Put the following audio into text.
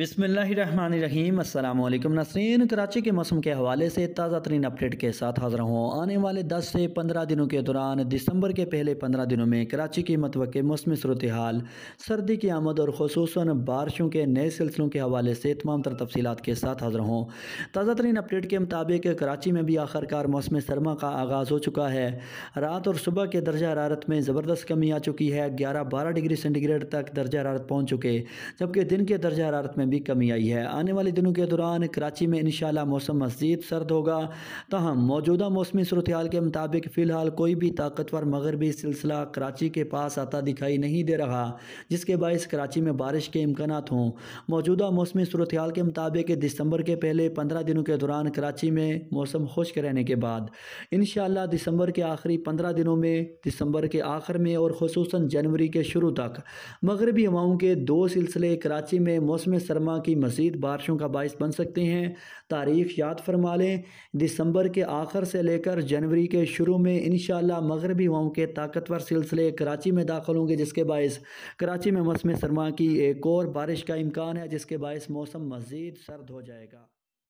बिसमीम अल्लाम नसरीन कराची के मौसम के हवाले से ताज़ा तरीन अपडेट के साथ हाजिर हूँ आने वाले 10 से 15 दिनों के दौरान दिसंबर के पहले 15 दिनों में कराची की मतवक़ मौसम सूरत हाल सर्दी की आमद और खसूस बारिशों के नए सिलसिलों के हवाले से तमाम तर तफसीत के साथ हाजिर हूँ ताज़ा तरीन अपडेट के मुताबिक कराची में भी आखिरकार मौसम सरमा का आगाज़ हो चुका है रात और सुबह के दर्जा हरारत में ज़बरदस्त कमी आ चुकी है ग्यारह बारह डिग्री सेंटीग्रेड तक दर्जा हरारत पहुँच चुके जबकि दिन के दर्जा हरारत में भी कमी आई है आने वाले दिनों के दौरान कराची में इन मौसम मजीद सर्द होगा तहम मौजूदा मौसमी सूरत हाल के मुताबिक फ़िलहाल कोई भी ताकतवर मगरबी सिलसिला कराची के पास आता दिखाई नहीं दे रहा जिसके बायस कराची में बारिश के इम्कान हों मौजूदा मौसमी सूरत हाल के मुताबिक दिसंबर के पहले पंद्रह दिनों के दौरान कराची में मौसम खुश्क रहने के बाद इन दिसंबर के आखिरी पंद्रह दिनों में दिसंबर के आखिर में और खसूस जनवरी के शुरू तक मगरबी हवाओं के दो सिलसिले कराची में मौसम सरमा की मज़ीद बारिशों का बायस बन सकते हैं तारीख याद फरमा लें दिसंबर के आखिर से लेकर जनवरी के शुरू में इन मगरबी हवाओं के ताकतवर सिलसिले कराची में दाखिल होंगे जिसके बायस कराची में मौसम सरमा की एक और बारिश का इम्कान है जिसके बायस मौसम मज़ीद सर्द हो जाएगा